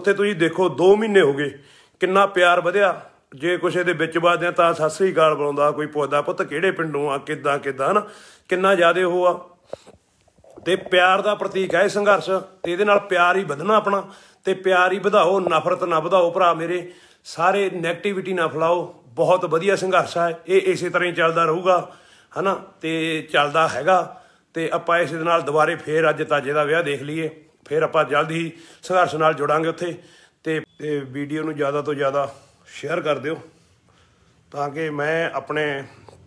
ਉੱਥੇ ਤੁਸੀਂ ਦੇਖੋ 2 ਮਹੀਨੇ ਹੋ ਗਏ ਕਿੰਨਾ ਪਿਆਰ ਵਧਿਆ ਜੇ ਕੁਛ ਇਹਦੇ ਵਿੱਚ ਵਾਦਿਆਂ ਤਾਂ ਸਾਸਰੀ ਗਾਲ ਬਣਾਉਂਦਾ ਬੁਲਾਉਂਦਾ ਕੋਈ ਪੁੱਛਦਾ ਪੁੱਤ ਕਿਹੜੇ ਪਿੰਡੋਂ ਆ ਕਿੱਦਾਂ ਕਿੱਦਾਂ ਨਾ ਕਿੰਨਾ ਜ਼ਿਆਦਾ ਉਹ ਆ ਤੇ ਪਿਆਰ ਦਾ ਪ੍ਰਤੀਕ ਹੈ ਸੰਘਰਸ਼ ਤੇ ਇਹਦੇ ਨਾਲ ਪਿਆਰ ਹੀ ਵਧਣਾ ਆਪਣਾ ਤੇ ਪਿਆਰ ਹੀ ਵਧਾਓ ਨਫ਼ਰਤ ਨਾ ਵਧਾਓ ਭਰਾ ਮੇਰੇ ਸਾਰੇ 네ਗੇਟਿਵਿਟੀ ਨਾ ਫਲਾਓ ਬਹੁਤ ਵਧੀਆ ਸੰਘਰਸ਼ ਹੈ ਇਹ ਇਸੇ ਤਰ੍ਹਾਂ ਹੀ ਚੱਲਦਾ ਰਹੂਗਾ ਹਨਾ ਤੇ ਚੱਲਦਾ ਹੈਗਾ ਤੇ ਆਪਾਂ ਇਸ ਦੇ ਨਾਲ ਦੁਬਾਰੇ ਫੇਰ ਅੱਜ ਤਾਜੇ ਦਾ ਵਿਆਹ ਦੇਖ ਲਈਏ ਫਿਰ ਆਪਾਂ ਜਲਦੀ ਹੀ ਸੰਘਰਸ਼ ਨਾਲ ਜੁੜਾਂਗੇ ਉੱਥੇ ਤੇ ਵੀਡੀਓ ਨੂੰ ਜ਼ਿਆਦਾ ਤੋਂ ਜ਼ਿਆਦਾ ਸ਼ੇਅਰ ਕਰ ਦਿਓ ਤਾਂ ਕਿ ਮੈਂ ਆਪਣੇ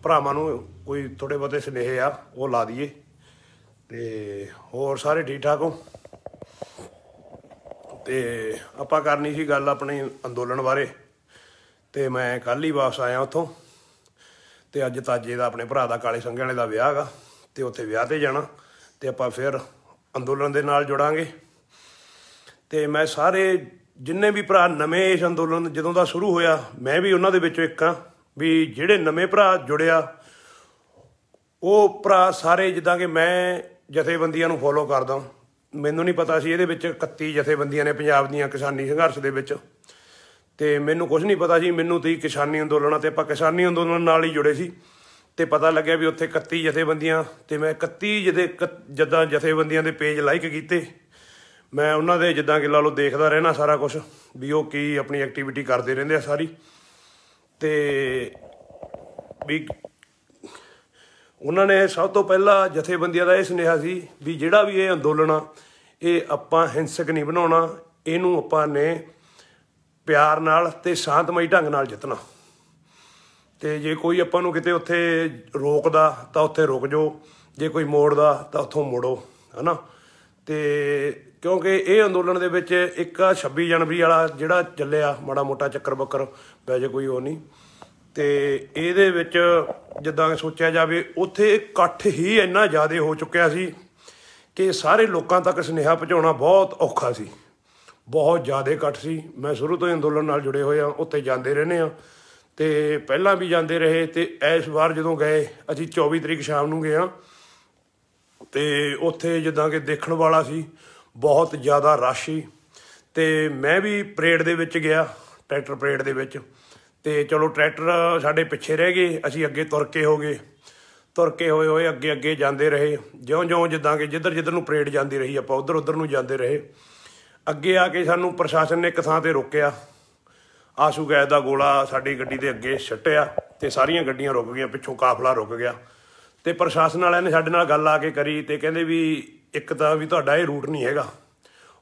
ਭਰਾਵਾਂ ਨੂੰ ਕੋਈ ਥੋੜੇ ਬਹੁਤੇ ਸਨੇਹ ਆ ਉਹ ਲਾ ਦਈਏ ਤੇ ਹੋਰ ਸਾਰੇ ਠੀਕ ਠਾਕ ਹੋ ਤੇ ਆਪਾਂ ਕਰਨੀ ਸੀ ਗੱਲ ਆਪਣੇ ਅੰਦੋਲਨ ਬਾਰੇ ਤੇ ਮੈਂ ਕੱਲ ਹੀ ਵਾਪਸ ਆਇਆ ਉੱਥੋਂ ਤੇ ਅੱਜ ਤਾਜੇ ਦਾ ਆਪਣੇ ਭਰਾ ਦਾ ਕਾਲੇ ਸੰਘੇ ਵਾਲੇ ਦਾ ਵਿਆਹ ਹੈਗਾ ਤੇ ਉੱਥੇ ਵਿਆਹ ਤੇ ਜਾਣਾ ਤੇ ਆਪਾਂ ਫਿਰ ਅੰਦੋਲਨ ਦੇ ਨਾਲ ਜੁੜਾਂਗੇ ਤੇ ਮੈਂ ਸਾਰੇ ਜਿੰਨੇ ਵੀ ਭਰਾ ਨਵੇਂ ਇਸ ਅੰਦੋਲਨ ਜਦੋਂ ਦਾ ਸ਼ੁਰੂ ਹੋਇਆ ਮੈਂ ਵੀ ਉਹਨਾਂ ਦੇ ਵਿੱਚੋਂ ਇੱਕ ਹਾਂ ਵੀ ਜਿਹੜੇ ਨਵੇਂ ਭਰਾ ਜੁੜਿਆ ਉਹ ਭਰਾ ਸਾਰੇ ਜਿੱਦਾਂ ਕਿ ਮੈਂ ਜਥੇਬੰਦੀਆਂ ਨੂੰ ਫੋਲੋ ਕਰਦਾ ਮੈਨੂੰ ਨਹੀਂ ਪਤਾ ਸੀ ਇਹਦੇ ਵਿੱਚ 31 ਜਥੇਬੰਦੀਆਂ ਨੇ ਪੰਜਾਬ ਦੀਆਂ ਕਿਸਾਨੀ ਸੰਘਰਸ਼ ਦੇ ਵਿੱਚ ਤੇ ਮੈਨੂੰ ਕੁਝ ਨਹੀਂ ਪਤਾ ਸੀ ਮੈਨੂੰ ਤੇ ਕਿਸਾਨੀ ਅੰਦੋਲਨ ਤੇ ਆਪਾਂ ਕਿਸਾਨੀ ਅੰਦੋਲਨ ਨਾਲ ਹੀ ਜੁੜੇ ਸੀ ਤੇ ਪਤਾ ਲੱਗਿਆ ਵੀ ਉੱਥੇ 31 ਜਥੇਬੰਦੀਆਂ ਤੇ ਮੈਂ 31 ਜਦੇ ਜਦਾਂ ਜਥੇਬੰਦੀਆਂ ਦੇ ਪੇਜ ਲਾਈਕ ਕੀਤੇ ਮੈਂ ਉਹਨਾਂ ਦੇ ਜਿੱਦਾਂ ਕਿ ਲਾ ਲਓ ਦੇਖਦਾ ਰਹਿਣਾ ਸਾਰਾ ਕੁਝ ਵੀ ਉਹ ਕੀ ਆਪਣੀ ਐਕਟੀਵਿਟੀ ਕਰਦੇ ਰਹਿੰਦੇ ਆ ਸਾਰੀ ਤੇ ਵੀ ਉਹਨਾਂ ਨੇ ਸਭ ਤੋਂ ਪਹਿਲਾਂ ਜਥੇਬੰਦੀਆਂ ਦਾ ਇਹ ਸੁਨੇਹਾ ਸੀ ਵੀ ਜਿਹੜਾ ਵੀ ਇਹ ਅੰਦੋਲਨ ਆ ਇਹ ਆਪਾਂ ਹਿੰਸਕ ਨਹੀਂ ਬਣਾਉਣਾ ਇਹਨੂੰ ਆਪਾਂ ਨੇ ਪਿਆਰ ਨਾਲ ਤੇ ਸ਼ਾਂਤਮਈ ਢੰਗ ਨਾਲ ਜਿੱਤਣਾ ਤੇ ਜੇ ਕੋਈ ਆਪਾਂ ਨੂੰ ਕਿਤੇ ਉੱਥੇ ਰੋਕਦਾ ਤਾਂ ਉੱਥੇ ਰੁਕ ਜਾਓ ਜੇ ਕੋਈ ਮੋੜਦਾ ਤਾਂ ਉੱਥੋਂ ਮੋੜੋ ਹਨਾ ਤੇ ਕਿਉਂਕਿ ਇਹ ਅੰਦੋਲਨ ਦੇ ਵਿੱਚ ਇੱਕ 26 ਜਨਵਰੀ ਵਾਲਾ ਜਿਹੜਾ ਚੱਲਿਆ ਮਾੜਾ ਮੋਟਾ ਚੱਕਰ ਬੱਕਰ ਪੈ ਜੇ ਕੋਈ ਉਹ ਨਹੀਂ ਤੇ ਇਹਦੇ ਵਿੱਚ ਜਿੱਦਾਂ ਸੋਚਿਆ ਜਾਵੇ ਉੱਥੇ ਇਕੱਠ ਹੀ ਇੰਨਾ ਜ਼ਿਆਦਾ ਹੋ ਚੁੱਕਿਆ ਸੀ ਕਿ ਸਾਰੇ ਲੋਕਾਂ ਤੱਕ ਸੁਨੇਹਾ ਪਹੁੰਚਾਉਣਾ ਬਹੁਤ ਔਖਾ ਸੀ ਬਹੁਤ ਜ਼ਿਆਦਾ ਇਕੱਠ ਸੀ ਮੈਂ ਸ਼ੁਰੂ ਤੋਂ ਹੀ ਅੰਦੋਲਨ ਨਾਲ ਜੁੜੇ ਹੋਏ ਆ ਉੱਥੇ ਜਾਂਦੇ ਰਹਿੰਦੇ ਆ ਤੇ ਪਹਿਲਾਂ ਵੀ ਜਾਂਦੇ ਰਹੇ ਤੇ ਇਸ ਵਾਰ ਜਦੋਂ ਗਏ ਅਸੀਂ 24 ਤਰੀਕ ਸ਼ਾਮ ਨੂੰ ਗਏ ਆ ਤੇ ਉੱਥੇ ਜਿੱਦਾਂ ਕਿ ਦੇਖਣ ਵਾਲਾ ਸੀ ਬਹੁਤ ਜ਼ਿਆਦਾ ਰਾਸ਼ੀ ਤੇ ਮੈਂ ਵੀ ਪਰੇਡ ਦੇ ਵਿੱਚ ਗਿਆ ਟਰੈਕਟਰ ਪਰੇਡ ਦੇ ਵਿੱਚ ਤੇ ਚਲੋ ਟਰੈਕਟਰ ਸਾਡੇ ਪਿੱਛੇ ਰਹਿ ਗਏ ਅਸੀਂ ਅੱਗੇ ਤੁਰ ਕੇ ਹੋ ਗਏ ਤੁਰ ਕੇ ਹੋਏ ਹੋਏ ਅੱਗੇ ਅੱਗੇ ਜਾਂਦੇ ਰਹੇ ਜਿਉਂ-ਜਿਉਂ ਜਿੱਦਾਂ ਕਿ ਜਿੱਧਰ ਜਿੱਧਰ ਨੂੰ ਪਰੇਡ ਜਾਂਦੀ ਰਹੀ ਆਪਾਂ ਉਧਰ ਉਧਰ ਨੂੰ ਜਾਂਦੇ ਰਹੇ ਅੱਗੇ ਆ ਕੇ ਸਾਨੂੰ ਪ੍ਰਸ਼ਾਸਨ ਨੇ ਇੱਕ ਥਾਂ ਤੇ ਰੋਕਿਆ ਆਸੂ ਗੈਸ ਦਾ ਗੋਲਾ ਸਾਡੀ ਗੱਡੀ ਦੇ ਅੱਗੇ ਛੱਟਿਆ ਤੇ ਸਾਰੀਆਂ ਗੱਡੀਆਂ ਰੁਕ ਗਈਆਂ ਪਿੱਛੋਂ ਕਾਫਲਾ ਰੁਕ ਗਿਆ ਤੇ ਪ੍ਰਸ਼ਾਸਨ ਵਾਲਿਆਂ ਨੇ ਸਾਡੇ ਨਾਲ ਗੱਲ ਆ ਕੇ ਕਰੀ ਤੇ ਕਹਿੰਦੇ ਵੀ ਇੱਕ ਤਾਂ ਵੀ ਤੁਹਾਡਾ ਇਹ ਰੂਟ ਨਹੀਂ ਹੈਗਾ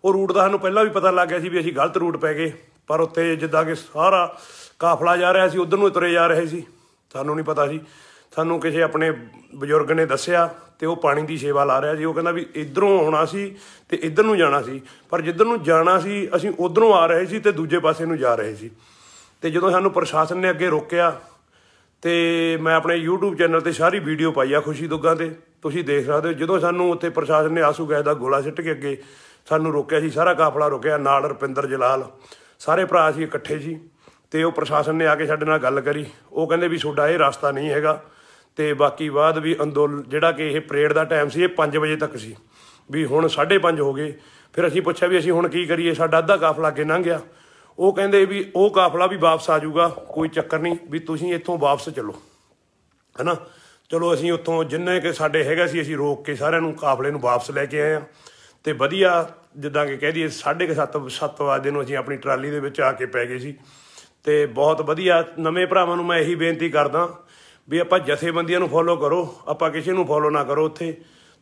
ਉਹ ਰੂਟ ਦਾ ਸਾਨੂੰ ਪਹਿਲਾਂ ਵੀ ਪਤਾ ਲੱਗ ਗਿਆ ਸੀ ਵੀ ਅਸੀਂ ਗਲਤ ਰੂਟ ਪੈ ਗਏ ਪਰ ਉੱਥੇ ਜਿੱਦਾਂ ਕਿ ਸਾਰਾ ਕਾਫਲਾ ਜਾ ਰਿਹਾ ਸੀ ਉਧਰ ਨੂੰ ਤੁਰੇ ਜਾ ਰਹੇ ਸੀ ਸਾਨੂੰ ਨਹੀਂ ਪਤਾ ਸੀ ਸਾਨੂੰ ਕਿਸੇ ਆਪਣੇ ਬਜ਼ੁਰਗ ਨੇ ਦੱਸਿਆ ਤੇ ਉਹ ਪਾਣੀ ਦੀ ਸੇਵਾ ਲਾ ਰਿਹਾ ਜੀ ਉਹ ਕਹਿੰਦਾ ਵੀ ਇਧਰੋਂ ਆਉਣਾ ਸੀ ਤੇ ਇਧਰ ਨੂੰ ਜਾਣਾ ਸੀ ਪਰ ਜਿੱਧਰ ਨੂੰ ਜਾਣਾ ਸੀ ਅਸੀਂ ਉਧਰੋਂ ਆ ਰਹੇ ਸੀ ਤੇ ਦੂਜੇ ਪਾਸੇ ਨੂੰ ਜਾ ਰਹੇ ਸੀ ਤੇ ਜਦੋਂ ਸਾਨੂੰ ਪ੍ਰਸ਼ਾਸਨ ਨੇ ਅੱਗੇ ਰੋਕਿਆ ਤੇ ਮੈਂ ਆਪਣੇ YouTube ਚੈਨਲ ਤੇ ਸਾਰੀ ਵੀਡੀਓ ਪਾਈ ਆ ਖੁਸ਼ੀ ਦੁੱਗਾ ਤੇ ਤੁਸੀਂ ਦੇਖ ਸਕਦੇ ਹੋ ਜਦੋਂ ਸਾਨੂੰ ਉੱਥੇ ਪ੍ਰਸ਼ਾਸਨ ਨੇ ਆਸੂ ਗੈਸ ਦਾ ਗੋਲਾ ਸਿੱਟ ਕੇ ਅੱਗੇ ਸਾਨੂੰ ਰੋਕਿਆ ਸੀ ਸਾਰਾ ਕਾਫਲਾ ਰੋਕਿਆ ਨਾਲ ਰਪਿੰਦਰ ਜਲਾਲ ਸਾਰੇ ਭਰਾ ਸੀ ਇਕੱਠੇ ਸੀ ਤੇ ਉਹ ਪ੍ਰਸ਼ਾਸਨ ਨੇ ਆ ਕੇ ਸਾਡੇ ਨਾਲ ਗੱਲ ਕਰੀ ਉਹ ਕਹਿੰਦੇ ਵੀ ਤੁਹਾਡਾ ਇਹ ਰਸਤਾ ਨਹੀਂ ਹੈਗਾ ਤੇ ਬਾਕੀ ਬਾਅਦ ਵੀ ਅੰਦੋਲਨ ਜਿਹੜਾ ਕਿ ਇਹ ਪ੍ਰੇਡ ਦਾ ਟਾਈਮ ਸੀ ਇਹ 5 ਵਜੇ ਤੱਕ ਸੀ ਵੀ ਹੁਣ 5:30 ਹੋ ਗਏ ਫਿਰ ਅਸੀਂ ਪੁੱਛਿਆ ਵੀ ਅਸੀਂ ਹੁਣ ਕੀ ਕਰੀਏ ਸਾਡਾ ਅੱਧਾ ਕਾਫਲਾ ਅੱਗੇ ਲੰਘ ਗਿਆ ਉਹ ਕਹਿੰਦੇ ਵੀ ਉਹ ਕਾਫਲਾ ਵੀ ਵਾਪਸ ਆ ਜਾਊਗਾ ਕੋਈ ਚੱਕਰ ਨਹੀਂ ਵੀ ਤੁਸੀਂ ਇੱਥੋਂ ਵਾਪਸ ਚੱਲੋ ਹਨਾ ਚਲੋ ਅਸੀਂ ਉੱਥੋਂ ਜਿੰਨੇ ਕਿ ਸਾਡੇ ਹੈਗਾ ਸੀ ਅਸੀਂ ਰੋਕ ਕੇ ਸਾਰਿਆਂ ਨੂੰ ਕਾਫਲੇ ਨੂੰ ਵਾਪਸ ਲੈ ਕੇ ਆਏ ਆ ਤੇ ਵਧੀਆ ਜਿੱਦਾਂ ਕਿ ਕਹਿ ਦਈਏ 7:30 7 ਵਜੇ ਨੂੰ ਅਸੀਂ ਆਪਣੀ ਟਰਾਲੀ ਦੇ ਵਿੱਚ ਆ ਕੇ ਪੈ ਗਏ ਸੀ ਤੇ ਬਹੁਤ ਵਧੀਆ ਨਵੇਂ ਭਰਾਵਾਂ ਨੂੰ ਮੈਂ ਇਹੀ ਬੇਨਤੀ ਕਰਦਾ ਵੀ ਆਪਾਂ ਜਥੇਬੰਦੀਆਂ ਨੂੰ ਫੋਲੋ ਕਰੋ ਆਪਾਂ ਕਿਸੇ ਨੂੰ ਫੋਲੋ ਨਾ ਕਰੋ ਉੱਥੇ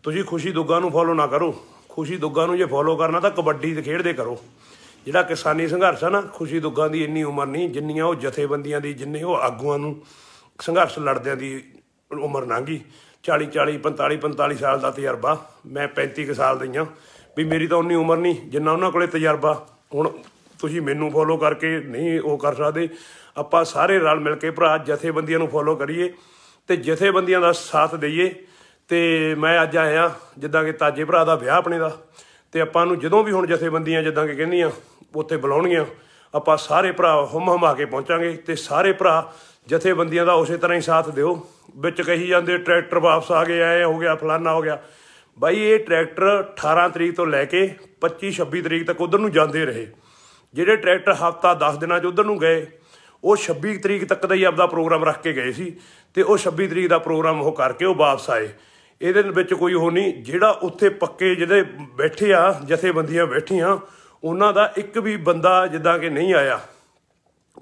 ਤੁਸੀਂ ਖੁਸ਼ੀ ਦੁੱਗਾ ਨੂੰ ਫੋਲੋ ਨਾ ਕਰੋ ਖੁਸ਼ੀ ਦੁੱਗਾ ਨੂੰ ਜੇ ਫੋਲੋ ਕਰਨਾ ਤਾਂ ਕਬੱਡੀ ਦੇ ਖੇਡਦੇ ਕਰੋ ਜਿਹੜਾ ਕਿਸਾਨੀ ਸੰਘਰਸ਼ ਆ ਨਾ ਖੁਸ਼ੀ ਦੁੱਗਾ ਦੀ ਇੰਨੀ ਉਮਰ ਨਹੀਂ ਜਿੰਨੀਆਂ ਉਹ ਜਥੇਬੰਦੀਆਂ ਦੀ ਜਿੰਨੇ ਉਹ ਆਗੂਆਂ ਨੂੰ ਸੰਘਰਸ਼ ਲੜਦਿਆਂ ਦੀ ਉਮਰ ਲੰਗੀ 40 40 45 45 ਸਾਲ ਦਾ ਤਜਰਬਾ ਮੈਂ 35 ਸਾਲ ਦੀ ਵੀ ਮੇਰੀ ਤਾਂ ਉਨੀ ਉਮਰ ਨਹੀਂ ਜਿੰਨਾ ਉਹਨਾਂ ਕੋਲੇ ਤਜਰਬਾ ਹੁਣ ਤੁਸੀਂ ਮੈਨੂੰ ਫੋਲੋ ਕਰਕੇ ਨਹੀਂ ਉਹ ਕਰ ਸਕਦੇ ਆਪਾਂ ਸਾਰੇ ਰਲ ਮਿਲ ਕੇ ਭਰਾ ਜਥੇਬੰਦੀਆਂ ਨੂੰ ਫੋਲੋ ਕਰੀਏ ਤੇ ਜਥੇਬੰਦੀਆਂ ਦਾ ਸਾਥ ਦਈਏ ਤੇ ਮੈਂ ਅੱਜ ਆਇਆ ਜਿੱਦਾਂ ਕਿ ਤਾਜੇ ਭਰਾ ਦਾ ਵਿਆਹ ਆਪਣੇ ਦਾ ਤੇ ਆਪਾਂ ਨੂੰ ਜਦੋਂ ਵੀ ਹੁਣ ਜਥੇਬੰਦੀਆਂ ਜਿੱਦਾਂ ਕਿ ਕਹਿੰਦੀਆਂ ਉੱਥੇ ਬੁਲਾਉਣਗੀਆਂ ਆਪਾਂ ਸਾਰੇ ਭਰਾ ਹਮ ਹਮਾ ਕੇ ਪਹੁੰਚਾਂਗੇ ਤੇ ਸਾਰੇ ਭਰਾ ਜਥੇਬੰਦੀਆਂ ਦਾ ਉਸੇ ਤਰ੍ਹਾਂ ਹੀ ਸਾਥ ਦਿਓ ਵਿੱਚ ਕਹੀ ਜਾਂਦੇ ਟਰੈਕਟਰ ਵਾਪਸ ਆ ਗਏ ਐ ਹੋ ਗਿਆ ਫਲਾਨਾ ਹੋ ਗਿਆ ਬਾਈ ਇਹ ਟਰੈਕਟਰ 18 ਤਰੀਕ ਤੋਂ ਲੈ ਕੇ 25 26 ਤਰੀਕ ਤੱਕ ਉਧਰ ਨੂੰ ਜਾਂਦੇ ਰਹੇ ਜਿਹੜੇ ਟਰੈਕਟਰ ਹਫਤਾ 10 ਦਿਨਾਂ 'ਚ ਉਧਰ ਨੂੰ ਗਏ ਉਹ 26 ਤਰੀਕ ਤੱਕ ਦਾ ਹੀ ਆਪਦਾ ਪ੍ਰੋਗਰਾਮ ਰੱਖ ਕੇ ਗਏ ਸੀ ਤੇ ਉਹ 26 ਤਰੀਕ ਦਾ ਪ੍ਰੋਗਰਾਮ ਉਹ ਕਰਕੇ ਉਹ ਵਾਪਸ ਆਏ ਇਹਦੇ ਵਿੱਚ ਕੋਈ ਉਹ ਨਹੀਂ ਜਿਹੜਾ ਉੱਥੇ ਪੱਕੇ ਜਿਹੜੇ ਬੈਠੇ ਆ ਜਥੇਬੰਦੀਆਂ ਬੈਠੀਆਂ ਉਹਨਾਂ ਦਾ ਇੱਕ ਵੀ ਬੰਦਾ ਜਿੱਦਾਂ ਕਿ ਨਹੀਂ ਆਇਆ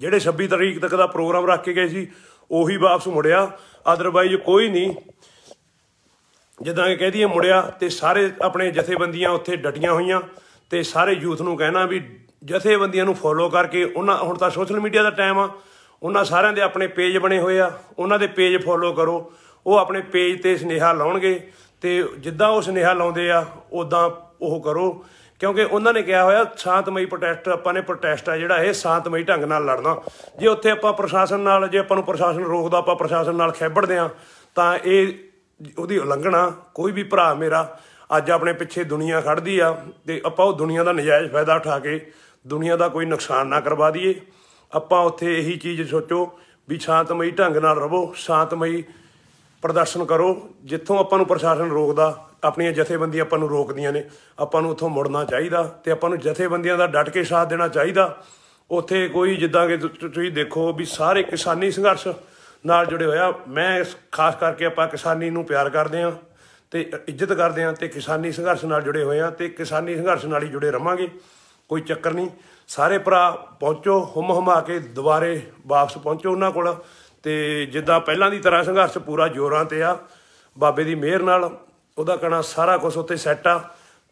ਜਿਹੜੇ 26 ਤਰੀਕ ਤੱਕ ਦਾ ਪ੍ਰੋਗਰਾਮ ਰੱਖ ਕੇ ਗਏ ਸੀ ਉਹੀ ਵਾਪਸ ਮੁੜਿਆ ਅਦਰਵਾਈਜ਼ ਕੋਈ ਨਹੀਂ ਜਿੱਦਾਂ ਕਿ ਕਹਿ ਦਈਏ ਮੁੜਿਆ ਤੇ ਸਾਰੇ ਆਪਣੇ ਜਥੇਬੰਦੀਆਂ ਉੱਥੇ ਡਟੀਆਂ ਹੋਈਆਂ ਤੇ ਸਾਰੇ ਯੂਥ ਨੂੰ ਕਹਿਣਾ ਵੀ ਜਥੇਬੰਦੀਆਂ ਨੂੰ ਫੋਲੋ ਕਰਕੇ ਉਹਨਾਂ ਹੁਣ ਤਾਂ ਸੋਸ਼ਲ ਮੀਡੀਆ ਦਾ ਟਾਈਮ ਆ ਉਹਨਾਂ ਸਾਰਿਆਂ ਦੇ ਆਪਣੇ ਪੇਜ ਬਣੇ ਹੋਏ ਆ ਉਹਨਾਂ ਦੇ ਪੇਜ ਫੋਲੋ ਕਰੋ ਉਹ ਆਪਣੇ ਪੇਜ ਤੇ ਸਨੇਹਾ ਲਾਉਣਗੇ ਤੇ ਜਿੱਦਾਂ ਉਹ ਸਨੇਹਾ ਲਾਉਂਦੇ ਆ ਉਦਾਂ ਉਹ ਕਰੋ ਕਿਉਂਕਿ ਉਹਨਾਂ ਨੇ ਕਿਹਾ ਹੋਇਆ ਸ਼ਾਂਤਮਈ ਪ੍ਰੋਟੈਸਟ ਆਪਾਂ ਨੇ ਪ੍ਰੋਟੈਸਟ ਆ ਜਿਹੜਾ ਇਹ ਸ਼ਾਂਤਮਈ ਢੰਗ ਨਾਲ ਲੜਨਾ ਜੇ ਉੱਥੇ ਆਪਾਂ ਪ੍ਰਸ਼ਾਸਨ ਨਾਲ ਜੇ ਆਪਾਂ ਨੂੰ ਪ੍ਰਸ਼ਾਸਨ ਰੋਕਦਾ ਆਪਾਂ ਪ੍ਰਸ਼ਾਸਨ ਨਾਲ ਖੇਬੜਦੇ ਆ ਤਾਂ ਇਹ ਉਹਦੀ ਉਲੰਘਣਾ ਕੋਈ ਵੀ ਭਰਾ ਮੇਰਾ ਅੱਜ ਆਪਣੇ ਪਿੱਛੇ ਦੁਨੀਆ ਖੜਦੀ ਆ ਤੇ ਆਪਾਂ ਉਹ ਦੁਨੀਆ ਦਾ ਨਜਾਇਜ਼ ਫਾਇਦਾ ਉਠਾ ਕੇ ਦੁਨੀਆ ਦਾ ਕੋਈ ਨੁਕਸਾਨ ਨਾ ਕਰਵਾ ਦਈਏ ਆਪਾਂ ਉੱਥੇ ਇਹੀ ਚੀਜ਼ ਸੋਚੋ ਵੀ ਸ਼ਾਂਤਮਈ ਢੰਗ ਨਾਲ ਰਹੋ ਸ਼ਾਂਤਮਈ ਪ੍ਰਦਰਸ਼ਨ ਕਰੋ ਜਿੱਥੋਂ ਆਪਾਂ ਨੂੰ ਪ੍ਰਸ਼ਾਸਨ ਰੋਕਦਾ ਆਪਣੀਆਂ ਜਥੇਬੰਦੀਆਂ ਆਪਾਂ ਨੂੰ ਰੋਕਦੀਆਂ ਨੇ ਆਪਾਂ ਨੂੰ ਉੱਥੋਂ ਮੁੜਨਾ ਚਾਹੀਦਾ ਤੇ ਆਪਾਂ ਨੂੰ ਜਥੇਬੰਦੀਆਂ ਦਾ ਡਟ ਕੇ ਸਾਥ ਦੇਣਾ ਚਾਹੀਦਾ ਉੱਥੇ ਕੋਈ ਜਿੱਦਾਂ ਕਿ ਤੁਸੀਂ ਦੇਖੋ ਵੀ ਸਾਰੇ ਕਿਸਾਨੀ ਸੰਘਰਸ਼ ਨਾਲ ਜੁੜੇ ਹੋਇਆ ਮੈਂ ਖਾਸ ਕਰਕੇ ਆਪਾਂ ਕਿਸਾਨੀ ਨੂੰ ਪਿਆਰ ਕਰਦੇ ਆ ਤੇ ਇੱਜ਼ਤ ਕਰਦੇ ਆ ਤੇ ਕਿਸਾਨੀ ਸੰਘਰਸ਼ ਨਾਲ ਜੁੜੇ ਹੋਏ ਆ ਤੇ ਕਿਸਾਨੀ ਸੰਘਰਸ਼ ਨਾਲ ਹੀ ਜੁੜੇ ਰਵਾਂਗੇ ਕੋਈ ਚੱਕਰ ਨਹੀਂ ਸਾਰੇ ਭਰਾ ਪਹੁੰਚੋ ਹਮ ਹਮਾ ਕੇ ਦੁਬਾਰੇ ਵਾਪਸ ਪਹੁੰਚੋ ਉਹਨਾਂ ਕੋਲ ਤੇ ਜਿੱਦਾਂ ਪਹਿਲਾਂ ਦੀ ਤਰ੍ਹਾਂ ਸੰਘਰਸ਼ ਪੂਰਾ ਜ਼ੋਰਾਂ ਤੇ ਆ ਬਾਬੇ ਦੀ ਮਿਹਰ ਨਾਲ ਉਹਦਾ ਕਹਣਾ ਸਾਰਾ ਕੁਝ ਉੱਤੇ ਸੈੱਟ ਆ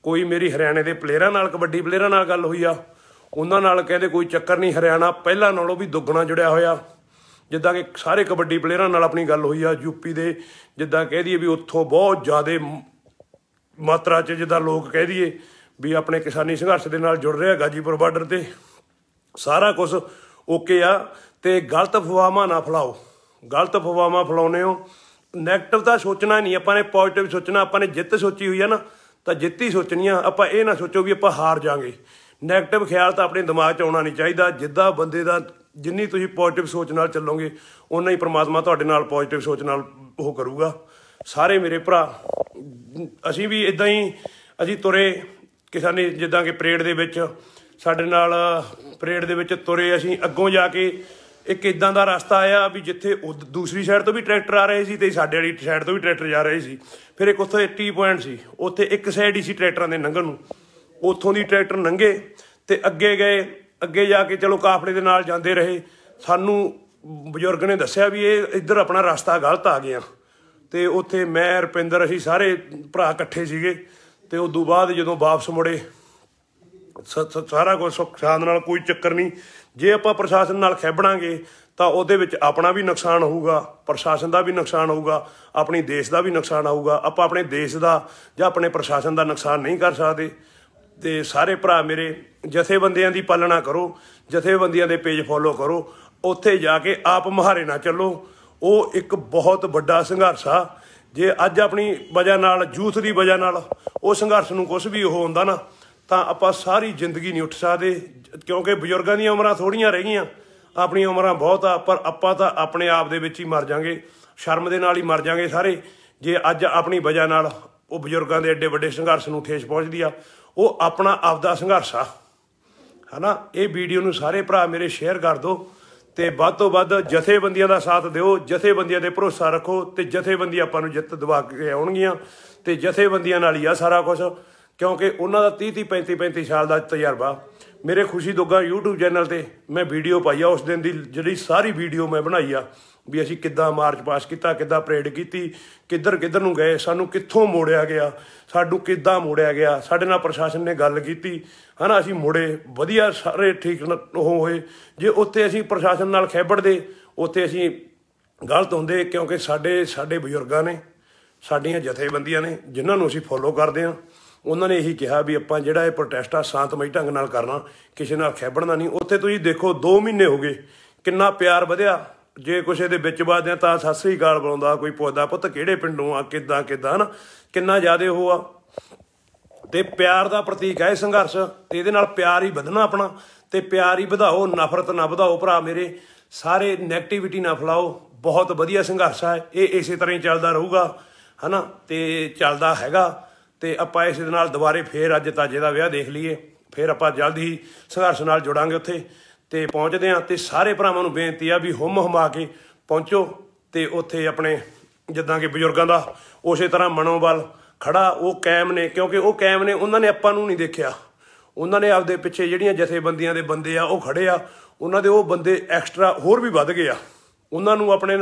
ਕੋਈ ਮੇਰੀ ਹਰਿਆਣੇ ਦੇ ਪਲੇਅਰਾਂ ਨਾਲ ਕਬੱਡੀ ਪਲੇਅਰਾਂ ਨਾਲ ਗੱਲ ਹੋਈ ਆ ਉਹਨਾਂ ਨਾਲ ਕਹਿੰਦੇ ਕੋਈ ਚੱਕਰ ਨਹੀਂ ਹਰਿਆਣਾ ਪਹਿਲਾਂ ਨਾਲੋਂ ਵੀ ਦੁੱਗਣਾ ਜੁੜਿਆ ਹੋਇਆ ਜਿੱਦਾਂ ਕਿ ਸਾਰੇ ਕਬੱਡੀ ਪਲੇਅਰਾਂ ਨਾਲ ਆਪਣੀ ਗੱਲ ਹੋਈ ਆ ਯੂਪੀ ਦੇ ਜਿੱਦਾਂ ਕਹਿ ਦਈਏ ਵੀ ਉੱਥੋਂ ਬਹੁਤ ਜ਼ਿਆਦਾ ਮਾਤਰਾ 'ਚ ਜਿੱਦਾਂ ਲੋਕ ਕਹਿ ਦਈਏ ਵੀ ਆਪਣੇ ਕਿਸਾਨੀ ਸੰਘਰਸ਼ ਦੇ ਨਾਲ ਜੁੜ ਰਿਹਾ ਗਾਜੀਪੁਰ ਬਾਰਡਰ ਤੇ ਸਾਰਾ ਕੁਝ ਓਕੇ ਆ ਤੇ ਗਲਤ ਫਵਾਵਾਂ ਨਾ ਫਲਾਓ ਗਲਤ ਫਵਾਵਾਂ ਫਲਾਉਨੇ ਹੋ ਨੈਗੇਟਿਵ ਤਾਂ ਸੋਚਣਾ ਨਹੀਂ ਆਪਾਂ ਨੇ ਪੋਜ਼ਿਟਿਵ ਸੋਚਣਾ ਆਪਾਂ ਨੇ ਜਿੱਤ ਸੋਚੀ ਹੋਈ ਆ ਨਾ ਤਾਂ ਜਿੱਤ ਹੀ ਸੋਚਣੀ ਆ ਆਪਾਂ ਇਹ ਨਾ ਸੋਚੋ ਵੀ ਆਪਾਂ ਹਾਰ ਜਾਾਂਗੇ ਨੈਗੇਟਿਵ ਖਿਆਲ ਤਾਂ ਆਪਣੇ ਦਿਮਾਗ 'ਚ ਆਉਣਾ ਨਹੀਂ ਚਾਹੀਦਾ ਜਿੱਦਾਂ ਬੰਦੇ ਦਾ ਜਿੰਨੀ ਤੁਸੀਂ ਪੋਜ਼ਿਟਿਵ ਸੋਚ ਨਾਲ ਚੱਲੋਗੇ ਉਨਾ ਹੀ ਪ੍ਰਮਾਤਮਾ ਤੁਹਾਡੇ ਨਾਲ ਪੋਜ਼ਿਟਿਵ ਸੋਚ ਨਾਲ ਉਹ ਕਰੂਗਾ ਸਾਰੇ ਮੇਰੇ ਭਰਾ ਅਸੀਂ ਵੀ ਇਦਾਂ ਹੀ ਅਸੀਂ ਤੁਰੇ ਕਿਸਾਨੀ ਜਿੱਦਾਂ ਕਿ ਪਰੇਡ ਦੇ ਵਿੱਚ ਸਾਡੇ ਨਾਲ ਪਰੇਡ ਦੇ ਵਿੱਚ ਤੁਰੇ ਅਸੀਂ ਅੱਗੋਂ ਜਾ ਕੇ ਇੱਕ ਇਦਾਂ ਦਾ ਰਸਤਾ ਆਇਆ ਵੀ ਜਿੱਥੇ ਦੂਸਰੀ ਸਾਈਡ ਤੋਂ ਵੀ ਟਰੈਕਟਰ ਆ ਰਹੇ ਸੀ ਤੇ ਸਾਡੇ ਵਾਲੀ ਸਾਈਡ ਤੋਂ ਵੀ ਟਰੈਕਟਰ ਜਾ ਰਹੇ ਸੀ ਫਿਰ ਇੱਕ ਉੱਥੇ ਟੀ ਪੁਆਇੰਟ ਸੀ ਉੱਥੇ ਇੱਕ ਸਾਈਡ ਹੀ ਸੀ ਟਰੈਕਟਰਾਂ ਦੇ ਲੰਘਣ ਨੂੰ ਉੱਥੋਂ ਦੀ ਟਰੈਕਟਰ ਲੰਘੇ ਤੇ ਅੱਗੇ ਗਏ ਅੱਗੇ ਜਾ ਕੇ ਚਲੋ ਕਾਫਲੇ ਦੇ ਨਾਲ ਜਾਂਦੇ ਰਹੇ ਸਾਨੂੰ ਬਜ਼ੁਰਗ ਨੇ ਦੱਸਿਆ ਵੀ ਇਹ ਇੱਧਰ ਆਪਣਾ ਰਸਤਾ ਗਲਤ ਆ ਗਿਆ ਤੇ ਉੱਥੇ ਮੈਂ ਰਪਿੰਦਰ ਅਸੀਂ ਸਾਰੇ ਭਰਾ ਇਕੱਠੇ ਸੀਗੇ ਤੇ ਉਹ ਤੋਂ ਬਾਅਦ ਜਦੋਂ ਵਾਪਸ ਮੁੜੇ ਸਾਰਾ ਕੁਝ ਸੁਖਸ਼ਾਨ ਨਾਲ ਕੋਈ ਚੱਕਰ ਨਹੀਂ ਜੇ ਆਪਾਂ ਪ੍ਰਸ਼ਾਸਨ ਨਾਲ ਖੇਬਣਾਂਗੇ ਤਾਂ ਉਹਦੇ ਵਿੱਚ ਆਪਣਾ ਵੀ ਨੁਕਸਾਨ ਹੋਊਗਾ ਪ੍ਰਸ਼ਾਸਨ ਦਾ ਵੀ ਨੁਕਸਾਨ ਹੋਊਗਾ ਆਪਣੀ ਦੇਸ਼ ਦਾ ਵੀ ਨੁਕਸਾਨ ਆਊਗਾ ਆਪਾਂ ਆਪਣੇ ਦੇਸ਼ ਦਾ ਜਾਂ ਆਪਣੇ ਪ੍ਰਸ਼ਾਸਨ ਦਾ ਨੁਕਸਾਨ ਨਹੀਂ ਕਰ ਸਕਦੇ ਤੇ ਸਾਰੇ ਭਰਾ ਮੇਰੇ ਜਥੇਬੰਦੀਆਂ ਦੀ ਪਾਲਣਾ ਕਰੋ ਜਥੇਬੰਦੀਆਂ ਦੇ ਪੇਜ ਫੋਲੋ ਕਰੋ ਉੱਥੇ ਜਾ ਕੇ ਆਪ ਮਹਾਰੇ ਨਾ ਚੱਲੋ ਉਹ ਇੱਕ ਬਹੁਤ ਵੱਡਾ ਸੰਘਰਸ਼ ਆ ਜੇ ਅੱਜ ਆਪਣੀ ਵਜ੍ਹਾ ਨਾਲ ਜੂਥ ਦੀ ਵਜ੍ਹਾ ਨਾਲ ਉਹ ਸੰਘਰਸ਼ ਨੂੰ ਕੁਝ ਵੀ ਉਹ ਹੁੰਦਾ ਨਾ ਤਾਂ ਆਪਾਂ ਸਾਰੀ ਜ਼ਿੰਦਗੀ ਨਹੀਂ ਉੱਠ ਸਕਦੇ ਕਿਉਂਕਿ ਬਜ਼ੁਰਗਾਂ ਦੀਆਂ ਉਮਰਾਂ ਥੋੜੀਆਂ ਰਹਿ ਗਈਆਂ ਆਪਣੀਆਂ ਉਮਰਾਂ ਬਹੁਤ ਆ ਪਰ ਆਪਾਂ ਤਾਂ ਆਪਣੇ ਆਪ ਦੇ ਵਿੱਚ ਹੀ ਮਰ ਜਾਾਂਗੇ ਸ਼ਰਮ ਦੇ ਨਾਲ ਹੀ ਮਰ ਜਾਾਂਗੇ ਸਾਰੇ ਜੇ ਅੱਜ ਆਪਣੀ ਵਜ੍ਹਾ ਨਾਲ ਉਹ ਬਜ਼ੁਰਗਾਂ ਦੇ ਐਡੇ ਵੱਡੇ ਸੰਘਰਸ਼ ਨੂੰ ਠੇਸ ਪਹੁੰਚਦੀ ਆ ਉਹ ਆਪਣਾ ਆਪਦਾ ਸੰਘਰਸ਼ ਆ ਹਨਾ ਇਹ ਵੀਡੀਓ ਨੂੰ ਸਾਰੇ ਭਰਾ ਮੇਰੇ ਸ਼ੇਅਰ ਕਰ ਦਿਓ ਤੇ ਵੱਧ ਤੋਂ ਵੱਧ ਜਥੇਬੰਦੀਆਂ ਦਾ ਸਾਥ ਦਿਓ ਜਥੇਬੰਦੀਆਂ ਤੇ ਭਰੋਸਾ ਰੱਖੋ ਤੇ ਜਥੇਬੰਦੀ ਆਪਾਂ ਨੂੰ ਜਿੱਤ ਦਵਾ ਕੇ ਆਉਣਗੀਆਂ ਤੇ ਜਥੇਬੰਦੀਆਂ ਨਾਲ ਹੀ ਆ ਸਾਰਾ ਕੁਝ ਕਿਉਂਕਿ ਉਹਨਾਂ ਦਾ 30 30 35 35 ਸਾਲ ਦਾ ਤਜਰਬਾ ਮੇਰੇ ਖੁਸ਼ੀ ਦੋਗਾ YouTube ਚੈਨਲ ਤੇ ਮੈਂ ਵੀਡੀਓ ਪਾਈ ਆ ਉਸ ਦਿਨ ਦੀ ਜਿਹੜੀ ਸਾਰੀ ਵੀਡੀਓ ਮੈਂ ਬਣਾਈ ਆ ਵੀ ਅਸੀਂ ਕਿੱਦਾਂ ਮਾਰਚ ਪਾਸ ਕੀਤਾ ਕਿੱਦਾਂ ਪਰੇਡ ਕੀਤੀ ਕਿੱਧਰ ਕਿੱਧਰ ਨੂੰ ਗਏ ਸਾਨੂੰ ਕਿੱਥੋਂ ਮੋੜਿਆ ਗਿਆ ਸਾਨੂੰ ਕਿੱਦਾਂ ਮੋੜਿਆ ਗਿਆ ਸਾਡੇ ਨਾਲ ਪ੍ਰਸ਼ਾਸਨ ਨੇ ਗੱਲ ਕੀਤੀ ਹਨਾ ਅਸੀਂ ਮੋੜੇ ਵਧੀਆ ਸਾਰੇ ਠੀਕ ਹੋਏ ਜੇ ਉੱਥੇ ਅਸੀਂ ਪ੍ਰਸ਼ਾਸਨ ਨਾਲ ਖੇਬੜਦੇ ਉੱਥੇ ਅਸੀਂ ਗਲਤ ਹੁੰਦੇ ਕਿਉਂਕਿ ਸਾਡੇ ਸਾਡੇ ਬਜ਼ੁਰਗਾਂ ਨੇ ਸਾਡੀਆਂ ਜਥੇਬੰਦੀਆਂ ਨੇ ਜਿਨ੍ਹਾਂ ਨੂੰ ਅਸੀਂ ਫੋਲੋ ਕਰਦੇ ਹਾਂ ਉਹਨਾਂ ਨੇ ਇਹੀ ਕਿਹਾ ਵੀ ਆਪਾਂ ਜਿਹੜਾ ਇਹ ਪ੍ਰੋਟੈਸਟ ਆ ਸ਼ਾਂਤਮਈ ਢੰਗ ਨਾਲ ਕਰਨਾ ਕਿਸੇ ਨਾਲ ਖੇਬੜਨਾ ਨਹੀਂ ਉੱਥੇ ਤੁਸੀਂ ਦੇਖੋ 2 ਮਹੀਨੇ ਹੋ ਗਏ ਕਿੰਨਾ ਪਿਆਰ ਵਧਿਆ ਜੇ ਕੁਛ ਇਹਦੇ ਵਿੱਚ ਆ ਤਾਂ ਸਸਰੀ ਗਾਲ ਅਕਾਲ ਬੁਲਾਉਂਦਾ ਕੋਈ ਪੁੱਛਦਾ ਪੁੱਤ ਕਿਹੜੇ ਪਿੰਡੋਂ ਆ ਕਿੱਦਾਂ ਕਿੱਦਾਂ ਨਾ ਕਿੰਨਾ ਜ਼ਿਆਦਾ ਉਹ ਆ ਤੇ ਪਿਆਰ ਦਾ ਪ੍ਰਤੀਕ ਹੈ ਸੰਘਰਸ਼ ਤੇ ਇਹਦੇ ਨਾਲ ਪਿਆਰ ਹੀ ਵਧਣਾ ਆਪਣਾ ਤੇ ਪਿਆਰ ਹੀ ਵਧਾਓ ਨਫ਼ਰਤ ਨਾ ਵਧਾਓ ਭਰਾ ਮੇਰੇ ਸਾਰੇ 네ਗੇਟਿਵਿਟੀ ਨਾ ਫਲਾਓ ਬਹੁਤ ਵਧੀਆ ਸੰਘਰਸ਼ ਹੈ ਇਹ ਇਸੇ ਤਰ੍ਹਾਂ ਹੀ ਚੱਲਦਾ ਰਹੂਗਾ ਹਨਾ ਤੇ ਚੱਲਦਾ ਹੈਗਾ ਤੇ ਆਪਾਂ ਇਸੇ ਦੇ ਨਾਲ ਦੁਬਾਰੇ ਫੇਰ ਅੱਜ ਤਾਜੇ ਦਾ ਵਿਆਹ ਦੇਖ ਲਈਏ ਫੇਰ ਆਪਾਂ ਜਲਦੀ ਸੰਘਰਸ਼ ਨਾਲ ਜੁੜਾਂਗੇ ਉੱਥੇ ਤੇ ਪਹੁੰਚਦੇ ਆ ਤੇ ਸਾਰੇ ਭਰਾਵਾਂ ਨੂੰ ਬੇਨਤੀ ਆ ਵੀ ਹੁਮ ਹਮਾ ਕੇ ਪਹੁੰਚੋ ਤੇ ਉੱਥੇ ਆਪਣੇ ਜਿੱਦਾਂ ਕਿ ਬਜ਼ੁਰਗਾਂ ਦਾ ਉਸੇ ਤਰ੍ਹਾਂ ਮਨੋਬਲ ਖੜਾ ਉਹ ਕਾਇਮ ਨੇ ਕਿਉਂਕਿ ਉਹ ਕਾਇਮ ਨੇ ਉਹਨਾਂ ਨੇ ਆਪਾਂ ਨੂੰ ਨਹੀਂ ਦੇਖਿਆ ਉਹਨਾਂ ਨੇ ਆਪਦੇ ਪਿੱਛੇ ਜਿਹੜੀਆਂ ਜਥੇਬੰਦੀਆਂ ਦੇ ਬੰਦੇ ਆ ਉਹ ਖੜੇ ਆ ਉਹਨਾਂ ਦੇ ਉਹ ਬੰਦੇ ਐਕਸਟਰਾ ਹੋਰ ਵੀ ਵੱਧ ਗਏ ਆ ਉਹਨਾਂ ਨੂੰ ਆਪਣੇ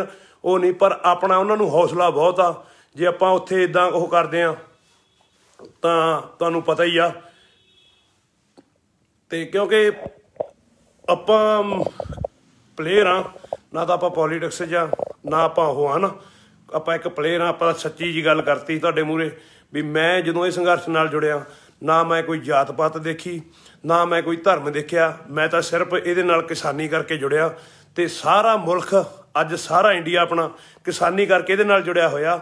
ਉਹ ਨਹੀਂ ਪਰ ਆਪਣਾ ਉਹਨਾਂ ਨੂੰ ਹੌਸਲਾ ਬਹੁਤ ਆ ਜੇ ਆਪਾਂ ਉੱਥੇ ਇਦਾਂ ਉਹ ਕਰਦੇ ਆ ਤਾਂ ਤੁਹਾਨੂੰ ਪਤਾ ਹੀ ਆ ਤੇ ਕਿਉਂਕਿ ਆਪਾਂ ਪਲੇਅਰ ਆ ਨਾ ਤਾਂ ਆਪਾਂ ਪੋਲਿਟਿਕਸ 'ਚ ਆ ਨਾ ਆਪਾਂ ਉਹ ਹਨ ਆਪਾਂ ਇੱਕ ਪਲੇਅਰ ਆ ਆਪਾਂ ਸੱਚੀ ਜੀ ਗੱਲ ਕਰਤੀ ਤੁਹਾਡੇ ਮੂਰੇ ਵੀ ਮੈਂ ਜਦੋਂ ਇਹ ਸੰਘਰਸ਼ ਨਾਲ ਜੁੜਿਆ ਨਾ ਮੈਂ ਕੋਈ ਜਾਤ ਪਾਤ ਦੇਖੀ ਨਾ ਮੈਂ ਕੋਈ ਧਰਮ ਦੇਖਿਆ ਮੈਂ ਤਾਂ ਸਿਰਫ ਇਹਦੇ ਨਾਲ ਕਿਸਾਨੀ ਕਰਕੇ ਜੁੜਿਆ ਤੇ ਸਾਰਾ ਮੁਲਕ ਅੱਜ ਸਾਰਾ ਇੰਡੀਆ ਆਪਣਾ ਕਿਸਾਨੀ ਕਰਕੇ ਇਹਦੇ ਨਾਲ ਜੁੜਿਆ ਹੋਇਆ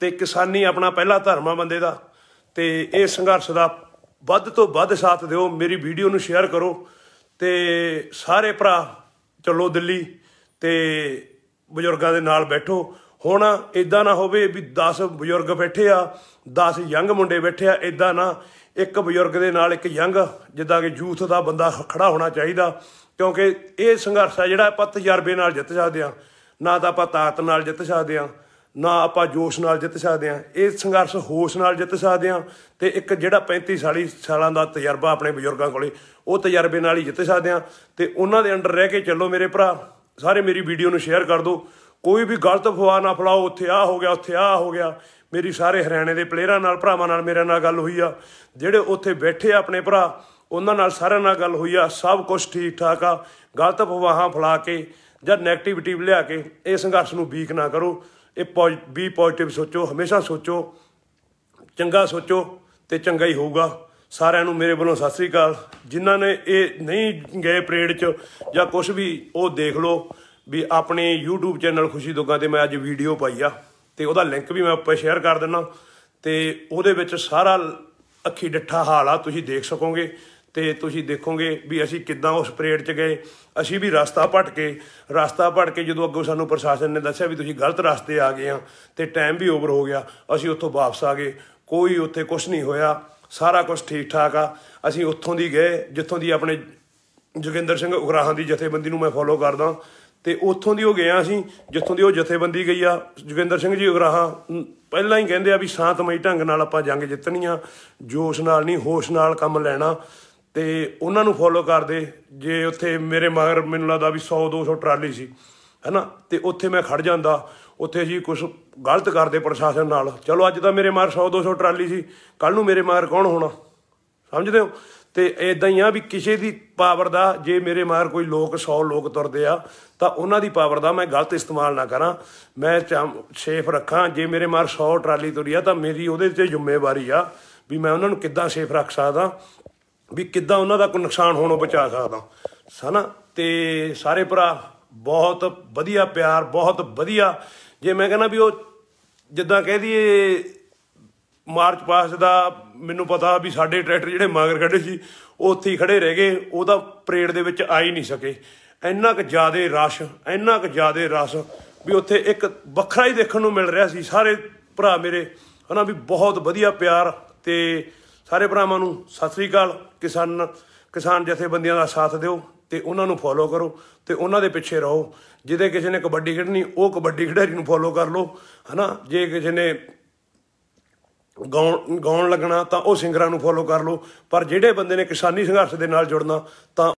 ਤੇ ਕਿਸਾਨੀ ਆਪਣਾ ਪਹਿਲਾ ਧਰਮ ਆ ਬੰਦੇ ਦਾ ਤੇ ਇਹ ਸੰਘਰਸ਼ ਦਾ ਵੱਧ ਤੋਂ ਵੱਧ ਸਾਥ ਦਿਓ ਮੇਰੀ ਵੀਡੀਓ ਨੂੰ ਸ਼ੇਅਰ ਕਰੋ ਤੇ ਸਾਰੇ ਭਰਾ ਚੱਲੋ ਦਿੱਲੀ ਤੇ ਬਜ਼ੁਰਗਾਂ ਦੇ ਨਾਲ ਬੈਠੋ ਹੁਣ ਇਦਾਂ ਨਾ ਹੋਵੇ ਵੀ 10 ਬਜ਼ੁਰਗ ਬੈਠੇ ਆ 10 ਯੰਗ ਮੁੰਡੇ ਬੈਠੇ ਆ ਇਦਾਂ ਨਾ ਇੱਕ ਬਜ਼ੁਰਗ ਦੇ ਨਾਲ ਇੱਕ ਯੰਗ ਜਿੱਦਾਂ ਕਿ ਯੂਥ ਦਾ ਬੰਦਾ ਖੜਾ ਹੋਣਾ ਚਾਹੀਦਾ ਕਿਉਂਕਿ ਇਹ ਸੰਘਰਸ਼ ਆ ਜਿਹੜਾ ਆਪਾਂ ਤਜਰਬੇ ਨਾਲ ਜਿੱਤ ਸਕਦੇ ਆ ਨਾ ਤਾਂ ਆਪਾਂ ਤਾਕਤ ਨਾਲ ਜਿੱਤ ਸਕਦੇ ਆ ਨਾ ਆਪਾਂ ਜੋਸ਼ ਨਾਲ ਜਿੱਤ ਸਕਦੇ ਆ ਇਹ ਸੰਘਰਸ਼ ਹੋਸ਼ ਨਾਲ ਜਿੱਤ ਸਕਦੇ ਆ ਤੇ ਇੱਕ ਜਿਹੜਾ 35 ਸਾਲਾਂ ਦਾ ਤਜਰਬਾ ਆਪਣੇ ਬਜ਼ੁਰਗਾਂ ਕੋਲੇ ਉਹ ਤਜਰਬੇ ਨਾਲ ਹੀ ਜਿੱਤ ਸਕਦੇ ਆ ਤੇ ਉਹਨਾਂ ਦੇ ਅੰਡਰ ਰਹਿ ਕੇ ਚੱਲੋ ਮੇਰੇ ਭਰਾ ਸਾਰੇ ਮੇਰੀ ਵੀਡੀਓ ਨੂੰ ਸ਼ੇਅਰ ਕਰ ਦਿਓ ਕੋਈ ਵੀ ਗਲਤ ਫਵਾ ਨਾ ਫਲਾਓ ਉੱਥੇ ਆ ਹੋ ਗਿਆ ਉੱਥੇ ਆ ਹੋ ਗਿਆ ਮੇਰੀ ਸਾਰੇ ਹਰਿਆਣੇ ਦੇ ਪਲੇਅਰਾਂ ਨਾਲ ਭਰਾਵਾਂ ਨਾਲ ਮੇਰੇ ਨਾਲ ਗੱਲ ਹੋਈ ਆ ਜਿਹੜੇ ਉੱਥੇ ਬੈਠੇ ਆ ਆਪਣੇ ਭਰਾ ਉਹਨਾਂ ਨਾਲ ਸਾਰਿਆਂ ਨਾਲ ਗੱਲ ਹੋਈ ਆ ਸਭ ਕੁਝ ਠੀਕ ਠਾਕ ਆ ਗਲਤ ਫਵਾਹਾਂ ਫਲਾ ਕੇ ਜਾਂ ਨੈਗੇਟਿਵਿਟੀ ਲਿਆ ਕੇ ਇਹ ਸੰਘਰਸ਼ ਨੂੰ ਵੀਕ ਨਾ ਕਰੋ ਇਹ ਵੀ ਪੋਜ਼ਿਟਿਵ ਸੋਚੋ ਹਮੇਸ਼ਾ ਸੋਚੋ ਚੰਗਾ ਸੋਚੋ ਤੇ ਚੰਗਾ ਹੀ ਹੋਊਗਾ ਸਾਰਿਆਂ ਨੂੰ ਮੇਰੇ ਵੱਲੋਂ ਸਤਿ ਸ੍ਰੀ ਅਕਾਲ ਜਿਨ੍ਹਾਂ ਨੇ ਇਹ ਨਹੀਂ ਗਏ ਪ੍ਰੇਡ 'ਚ ਜਾਂ ਕੁਝ ਵੀ ਉਹ ਦੇਖ ਲਓ ਵੀ ਆਪਣੇ YouTube ਚੈਨਲ ਖੁਸ਼ੀ ਦੁੱਗਾ ਤੇ ਮੈਂ ਅੱਜ ਵੀਡੀਓ ਪਾਈ ਆ ਤੇ ਉਹਦਾ ਲਿੰਕ ਵੀ ਮੈਂ ਉੱਪਰ ਸ਼ੇਅਰ ਕਰ ਦਿੰਦਾ ਤੇ ਉਹਦੇ ਵਿੱਚ ਸਾਰਾ ਅੱਖੀ ਡੱਠਾ ਹਾਲ ਆ ਤੁਸੀਂ ਦੇਖ ਸਕੋਗੇ ਤੇ ਤੁਸੀਂ ਦੇਖੋਗੇ ਵੀ ਅਸੀਂ ਕਿੱਦਾਂ ਉਸ ਪਰੇਡ 'ਚ ਗਏ ਅਸੀਂ ਵੀ ਰਸਤਾ ਕੇ ਰਸਤਾ ਕੇ ਜਦੋਂ ਅੱਗੋਂ ਸਾਨੂੰ ਪ੍ਰਸ਼ਾਸਨ ਨੇ ਦੱਸਿਆ ਵੀ ਤੁਸੀਂ ਗਲਤ ਰਸਤੇ ਆ ਗਏ ਆ ਤੇ ਟਾਈਮ ਵੀ ਓਵਰ ਹੋ ਗਿਆ ਅਸੀਂ ਉੱਥੋਂ ਵਾਪਸ ਆ ਗਏ ਕੋਈ ਉੱਥੇ ਕੁਝ ਨਹੀਂ ਹੋਇਆ ਸਾਰਾ ਕੁਝ ਠੀਕ ਠਾਕ ਆ ਅਸੀਂ ਉੱਥੋਂ ਦੀ ਗਏ ਜਿੱਥੋਂ ਦੀ ਆਪਣੇ ਜੁਗਿੰਦਰ ਸਿੰਘ ਉਗਰਾਹਾਂ ਦੀ ਜਥੇਬੰਦੀ ਨੂੰ ਮੈਂ ਫੋਲੋ ਕਰਦਾ ਤੇ ਉੱਥੋਂ ਦੀ ਉਹ ਆ ਅਸੀਂ ਜਿੱਥੋਂ ਦੀ ਉਹ ਜਥੇਬੰਦੀ ਗਈ ਆ ਜੁਗਿੰਦਰ ਸਿੰਘ ਜੀ ਉਗਰਾਹਾਂ ਪਹਿਲਾਂ ਹੀ ਕਹਿੰਦੇ ਆ ਵੀ ਸ਼ਾਂਤਮਈ ਢੰਗ ਨਾਲ ਆਪਾਂ ਜੰਗ ਜਿੱਤਣੀ ਆ ਜੋਸ਼ ਨਾਲ ਨਹੀਂ ਹੋਸ਼ ਨਾਲ ਕੰਮ ਲੈਣਾ ਤੇ ਉਹਨਾਂ ਨੂੰ ਫੋਲੋ ਕਰਦੇ ਜੇ ਉੱਥੇ ਮੇਰੇ ਮਗਰ ਮੈਨੂੰ ਲੱਗਦਾ ਵੀ 100 200 ਟਰਾਲੀ ਸੀ ਹੈਨਾ ਤੇ ਉੱਥੇ ਮੈਂ ਖੜ ਜਾਂਦਾ ਉੱਥੇ ਜੀ ਕੁਝ ਗਲਤ ਕਰਦੇ ਪ੍ਰਸ਼ਾਸਨ ਨਾਲ ਚਲੋ ਅੱਜ ਤਾਂ ਮੇਰੇ ਮਾਰ 100 200 ਟਰਾਲੀ ਸੀ ਕੱਲ ਨੂੰ ਮੇਰੇ ਮਾਰ ਕੌਣ ਹੋਣਾ ਸਮਝਦੇ ਹੋ ਤੇ ਇਦਾਂ ਹੀ ਆ ਵੀ ਕਿਸੇ ਦੀ ਪਾਵਰ ਦਾ ਜੇ ਮੇਰੇ ਮਾਰ ਕੋਈ ਲੋਕ 100 ਲੋਕ ਤੁਰਦੇ ਆ ਤਾਂ ਉਹਨਾਂ ਦੀ ਪਾਵਰ ਦਾ ਮੈਂ ਗਲਤ ਇਸਤੇਮਾਲ ਨਾ ਕਰਾਂ ਮੈਂ ਸੇਫ ਰੱਖਾਂ ਜੇ ਮੇਰੇ ਮਾਰ 100 ਟਰਾਲੀ ਤੁਰਿਆ ਤਾਂ ਮੇਰੀ ਉਹਦੇ ਤੇ ਜ਼ਿੰਮੇਵਾਰੀ ਆ ਵੀ ਮੈਂ ਉਹਨਾਂ ਨੂੰ ਕਿੱਦਾਂ ਸੇਫ ਰੱਖ ਸਕਦਾ ਵੀ ਕਿੱਦਾਂ ਉਹਨਾਂ ਦਾ ਕੋਈ ਨੁਕਸਾਨ ਹੋਣੋਂ ਬਚਾ ਸਕਦਾ ਸਨਾ ਤੇ ਸਾਰੇ ਭਰਾ ਬਹੁਤ ਵਧੀਆ ਪਿਆਰ ਬਹੁਤ ਵਧੀਆ ਜੇ ਮੈਂ ਕਹਿੰਦਾ ਵੀ ਉਹ ਜਿੱਦਾਂ ਕਹਿ ਦਈਏ ਮਾਰਚ ਪਾਸ ਦਾ ਮੈਨੂੰ ਪਤਾ ਵੀ ਸਾਡੇ ਟਰੈਕਟਰ ਜਿਹੜੇ ਮਾਗਰ ਖੜੇ ਸੀ ਉੱਥੇ ਹੀ ਖੜੇ ਰਹਿ ਗਏ ਤਾਂ ਪਰੇਡ ਦੇ ਵਿੱਚ ਆ ਹੀ ਨਹੀਂ ਸਕੇ ਇੰਨਾ ਕੁ ਜ਼ਿਆਦਾ ਰਸ਼ ਇੰਨਾ ਕੁ ਜ਼ਿਆਦਾ ਰਸ ਵੀ ਉੱਥੇ ਇੱਕ ਵੱਖਰਾ ਹੀ ਦੇਖਣ ਨੂੰ ਮਿਲ ਰਿਹਾ ਸੀ ਸਾਰੇ ਭਰਾ ਮੇਰੇ ਹਨਾ ਵੀ ਬਹੁਤ ਵਧੀਆ ਪਿਆਰ ਤੇ ਸਾਰੇ ਭਰਾਵਾਂ ਨੂੰ ਸਤਿ ਸ੍ਰੀ ਅਕਾਲ ਕਿਸਾਨ ਕਿਸਾਨ ਜਥੇਬੰਦੀਆਂ ਦਾ ਸਾਥ ਦਿਓ ਤੇ ਉਹਨਾਂ ਨੂੰ ਫੋਲੋ ਕਰੋ ਤੇ ਉਹਨਾਂ ਦੇ ਪਿੱਛੇ ਰਹੋ ਜਿਹਦੇ ਕਿਸੇ ਨੇ ਕਬੱਡੀ ਖੇਡਣੀ ਉਹ ਕਬੱਡੀ ਖਿਡਾਰੀ ਨੂੰ ਫੋਲੋ ਕਰ ਲਓ ਹਨਾ ਜੇ ਕਿਸੇ ਨੇ ਗਾਉਣ ਗਾਉਣ ਲੱਗਣਾ ਤਾਂ ਉਹ ਸਿੰਗਰਾਂ ਨੂੰ ਫੋਲੋ ਕਰ ਲਓ ਪਰ ਜਿਹੜੇ ਬੰਦੇ ਨੇ ਕਿਸਾਨੀ ਸੰਘਰਸ਼ ਦੇ ਨਾਲ ਜੁੜਨਾ ਤਾਂ